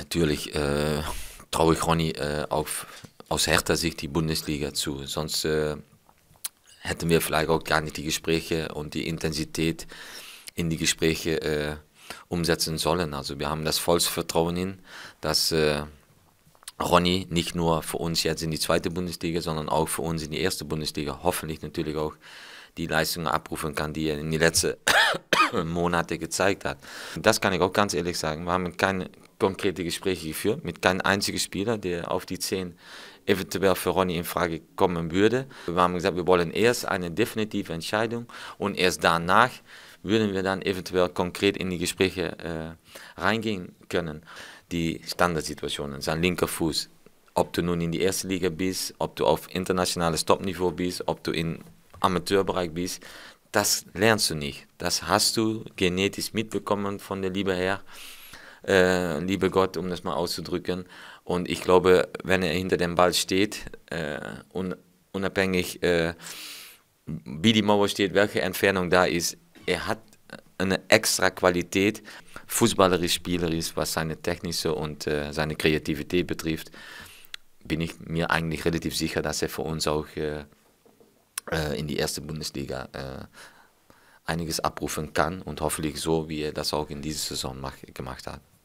natürlich äh, traue ich Ronny äh, auf, aus härter Sicht die Bundesliga zu. Sonst äh, hätten wir vielleicht auch gar nicht die Gespräche und die Intensität in die Gespräche äh, umsetzen sollen. Also wir haben das vollste Vertrauen in, dass äh, Ronny nicht nur für uns jetzt in die zweite Bundesliga, sondern auch für uns in die erste Bundesliga hoffentlich natürlich auch die Leistungen abrufen kann, die er in den letzten Monaten gezeigt hat. Das kann ich auch ganz ehrlich sagen. Wir haben keine, konkrete Gespräche geführt mit keinem einzigen Spieler, der auf die 10 eventuell für Ronny in Frage kommen würde. Wir haben gesagt, wir wollen erst eine definitive Entscheidung und erst danach würden wir dann eventuell konkret in die Gespräche äh, reingehen können. Die Standardsituationen, sein linker Fuß, ob du nun in die erste Liga bist, ob du auf internationales Topniveau bist, ob du im Amateurbereich bist, das lernst du nicht. Das hast du genetisch mitbekommen von der Liebe her äh, liebe Gott, um das mal auszudrücken. Und ich glaube, wenn er hinter dem Ball steht, äh, un unabhängig äh, wie die Mauer steht, welche Entfernung da ist, er hat eine extra Qualität, fußballerisch, spielerisch, was seine technische und äh, seine Kreativität betrifft, bin ich mir eigentlich relativ sicher, dass er für uns auch äh, äh in die erste Bundesliga äh, einiges abrufen kann und hoffentlich so, wie er das auch in dieser Saison mach, gemacht hat.